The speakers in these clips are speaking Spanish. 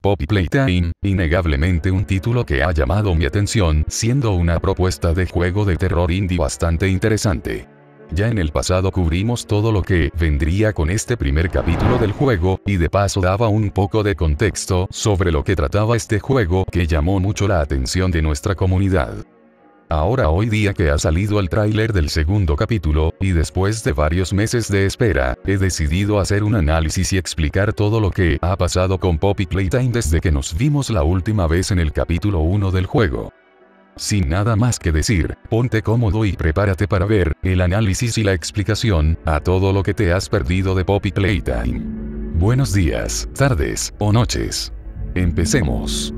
Poppy Playtime, innegablemente un título que ha llamado mi atención, siendo una propuesta de juego de terror indie bastante interesante. Ya en el pasado cubrimos todo lo que vendría con este primer capítulo del juego, y de paso daba un poco de contexto sobre lo que trataba este juego que llamó mucho la atención de nuestra comunidad. Ahora hoy día que ha salido el tráiler del segundo capítulo, y después de varios meses de espera, he decidido hacer un análisis y explicar todo lo que ha pasado con Poppy Playtime desde que nos vimos la última vez en el capítulo 1 del juego. Sin nada más que decir, ponte cómodo y prepárate para ver el análisis y la explicación a todo lo que te has perdido de Poppy Playtime. Buenos días, tardes o noches. Empecemos.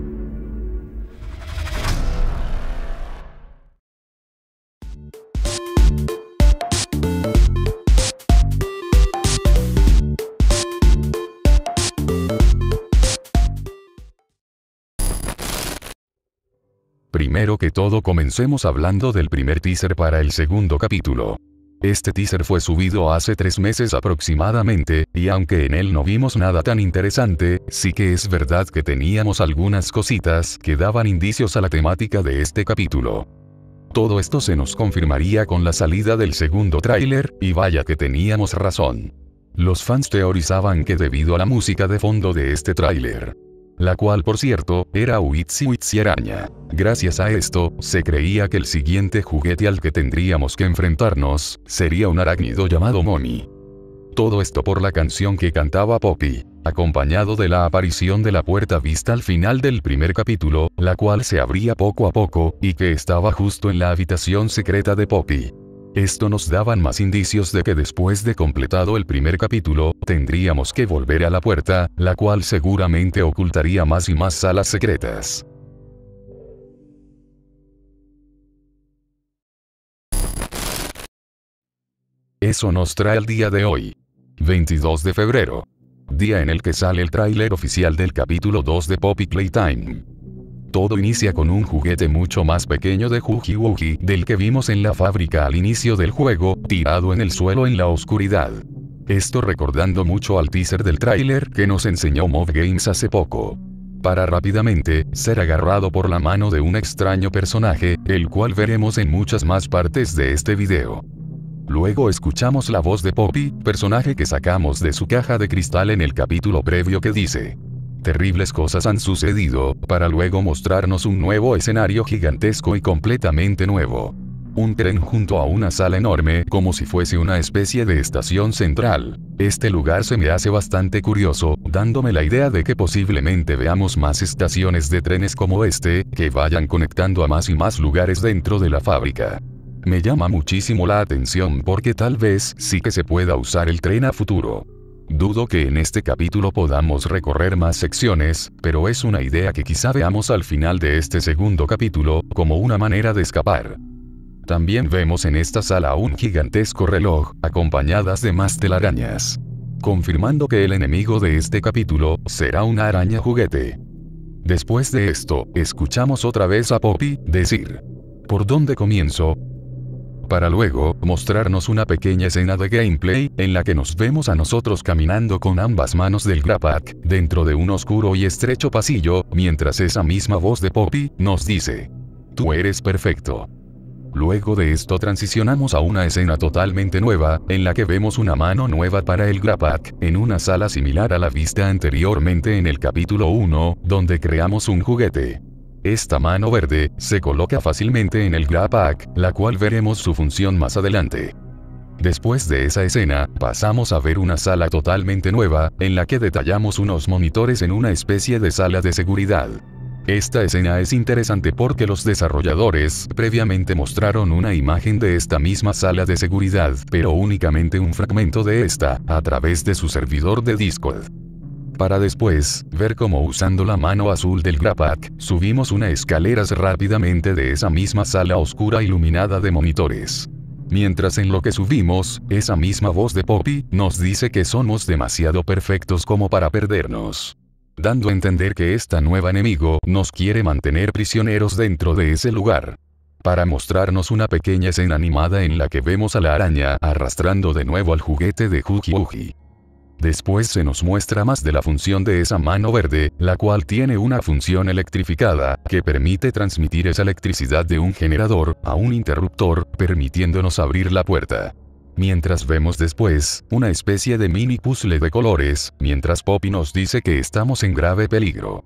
que todo comencemos hablando del primer teaser para el segundo capítulo. Este teaser fue subido hace tres meses aproximadamente, y aunque en él no vimos nada tan interesante, sí que es verdad que teníamos algunas cositas que daban indicios a la temática de este capítulo. Todo esto se nos confirmaría con la salida del segundo tráiler, y vaya que teníamos razón. Los fans teorizaban que debido a la música de fondo de este tráiler, la cual por cierto, era Uitzi Uitzi Araña. Gracias a esto, se creía que el siguiente juguete al que tendríamos que enfrentarnos, sería un arácnido llamado Moni. Todo esto por la canción que cantaba Poppy, acompañado de la aparición de la puerta vista al final del primer capítulo, la cual se abría poco a poco, y que estaba justo en la habitación secreta de Poppy. Esto nos daban más indicios de que después de completado el primer capítulo, tendríamos que volver a la puerta, la cual seguramente ocultaría más y más salas secretas. Eso nos trae el día de hoy. 22 de febrero. Día en el que sale el tráiler oficial del capítulo 2 de Poppy Playtime. Todo inicia con un juguete mucho más pequeño de Huji del que vimos en la fábrica al inicio del juego, tirado en el suelo en la oscuridad. Esto recordando mucho al teaser del tráiler que nos enseñó Mob Games hace poco. Para rápidamente, ser agarrado por la mano de un extraño personaje, el cual veremos en muchas más partes de este video. Luego escuchamos la voz de Poppy, personaje que sacamos de su caja de cristal en el capítulo previo que dice, Terribles cosas han sucedido, para luego mostrarnos un nuevo escenario gigantesco y completamente nuevo. Un tren junto a una sala enorme, como si fuese una especie de estación central. Este lugar se me hace bastante curioso, dándome la idea de que posiblemente veamos más estaciones de trenes como este, que vayan conectando a más y más lugares dentro de la fábrica. Me llama muchísimo la atención porque tal vez sí que se pueda usar el tren a futuro. Dudo que en este capítulo podamos recorrer más secciones, pero es una idea que quizá veamos al final de este segundo capítulo, como una manera de escapar. También vemos en esta sala un gigantesco reloj, acompañadas de más telarañas. Confirmando que el enemigo de este capítulo será una araña juguete. Después de esto, escuchamos otra vez a Poppy decir, ¿Por dónde comienzo? para luego mostrarnos una pequeña escena de gameplay, en la que nos vemos a nosotros caminando con ambas manos del Grapak, dentro de un oscuro y estrecho pasillo, mientras esa misma voz de Poppy, nos dice. Tú eres perfecto. Luego de esto transicionamos a una escena totalmente nueva, en la que vemos una mano nueva para el Grapak, en una sala similar a la vista anteriormente en el capítulo 1, donde creamos un juguete. Esta mano verde, se coloca fácilmente en el pack, la cual veremos su función más adelante. Después de esa escena, pasamos a ver una sala totalmente nueva, en la que detallamos unos monitores en una especie de sala de seguridad. Esta escena es interesante porque los desarrolladores previamente mostraron una imagen de esta misma sala de seguridad, pero únicamente un fragmento de esta, a través de su servidor de Discord para después, ver cómo usando la mano azul del Grapak, subimos una escalera rápidamente de esa misma sala oscura iluminada de monitores. Mientras en lo que subimos, esa misma voz de Poppy, nos dice que somos demasiado perfectos como para perdernos. Dando a entender que esta nueva enemigo nos quiere mantener prisioneros dentro de ese lugar. Para mostrarnos una pequeña escena animada en la que vemos a la araña arrastrando de nuevo al juguete de Huggy Wuggy. Después se nos muestra más de la función de esa mano verde, la cual tiene una función electrificada, que permite transmitir esa electricidad de un generador a un interruptor, permitiéndonos abrir la puerta. Mientras vemos después, una especie de mini puzzle de colores, mientras Poppy nos dice que estamos en grave peligro.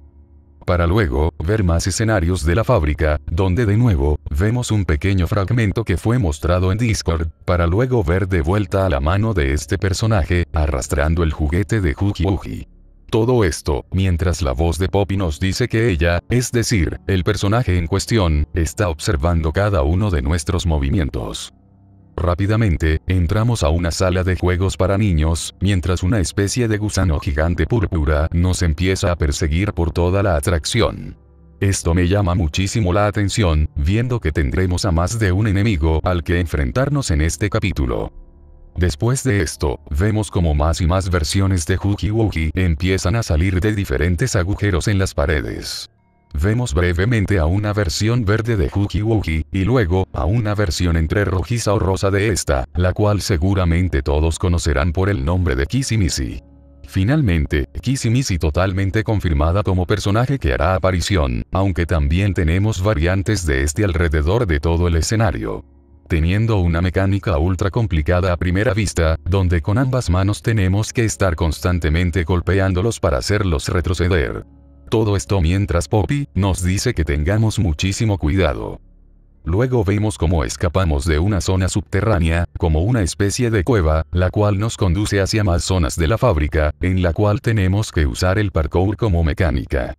Para luego, ver más escenarios de la fábrica, donde de nuevo, vemos un pequeño fragmento que fue mostrado en Discord, para luego ver de vuelta a la mano de este personaje, arrastrando el juguete de Huki Uji. Todo esto, mientras la voz de Poppy nos dice que ella, es decir, el personaje en cuestión, está observando cada uno de nuestros movimientos. Rápidamente, entramos a una sala de juegos para niños, mientras una especie de gusano gigante púrpura nos empieza a perseguir por toda la atracción. Esto me llama muchísimo la atención, viendo que tendremos a más de un enemigo al que enfrentarnos en este capítulo. Después de esto, vemos como más y más versiones de Huki Wuki empiezan a salir de diferentes agujeros en las paredes. Vemos brevemente a una versión verde de Huki Wuki, y luego, a una versión entre rojiza o rosa de esta, la cual seguramente todos conocerán por el nombre de Missy. Finalmente, Missy totalmente confirmada como personaje que hará aparición, aunque también tenemos variantes de este alrededor de todo el escenario teniendo una mecánica ultra complicada a primera vista, donde con ambas manos tenemos que estar constantemente golpeándolos para hacerlos retroceder. Todo esto mientras Poppy nos dice que tengamos muchísimo cuidado. Luego vemos cómo escapamos de una zona subterránea, como una especie de cueva, la cual nos conduce hacia más zonas de la fábrica, en la cual tenemos que usar el parkour como mecánica.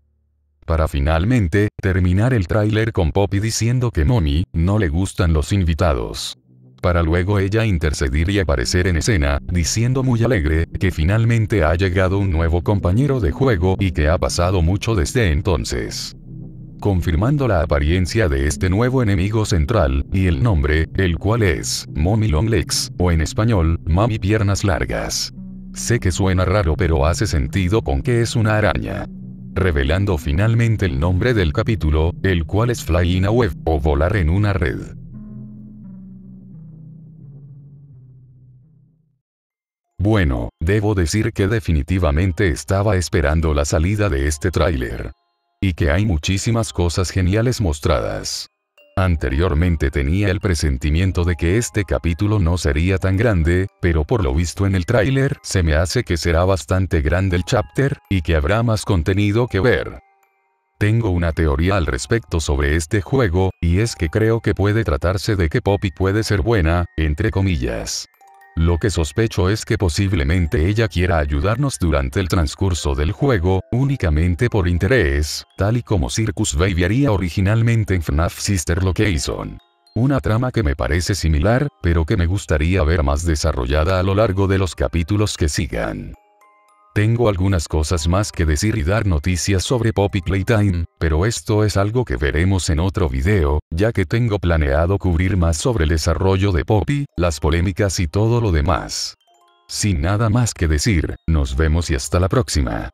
Para finalmente, terminar el tráiler con Poppy diciendo que Mommy, no le gustan los invitados para luego ella intercedir y aparecer en escena, diciendo muy alegre, que finalmente ha llegado un nuevo compañero de juego y que ha pasado mucho desde entonces confirmando la apariencia de este nuevo enemigo central, y el nombre, el cual es, Mommy Long Legs, o en español, Mami Piernas Largas. Sé que suena raro pero hace sentido con que es una araña. Revelando finalmente el nombre del capítulo, el cual es Fly in a Web, o volar en una red. Bueno, debo decir que definitivamente estaba esperando la salida de este tráiler y que hay muchísimas cosas geniales mostradas. Anteriormente tenía el presentimiento de que este capítulo no sería tan grande, pero por lo visto en el tráiler se me hace que será bastante grande el chapter, y que habrá más contenido que ver. Tengo una teoría al respecto sobre este juego, y es que creo que puede tratarse de que Poppy puede ser buena, entre comillas. Lo que sospecho es que posiblemente ella quiera ayudarnos durante el transcurso del juego, únicamente por interés, tal y como Circus Baby haría originalmente en FNAF Sister Location. Una trama que me parece similar, pero que me gustaría ver más desarrollada a lo largo de los capítulos que sigan. Tengo algunas cosas más que decir y dar noticias sobre Poppy Playtime, pero esto es algo que veremos en otro video, ya que tengo planeado cubrir más sobre el desarrollo de Poppy, las polémicas y todo lo demás. Sin nada más que decir, nos vemos y hasta la próxima.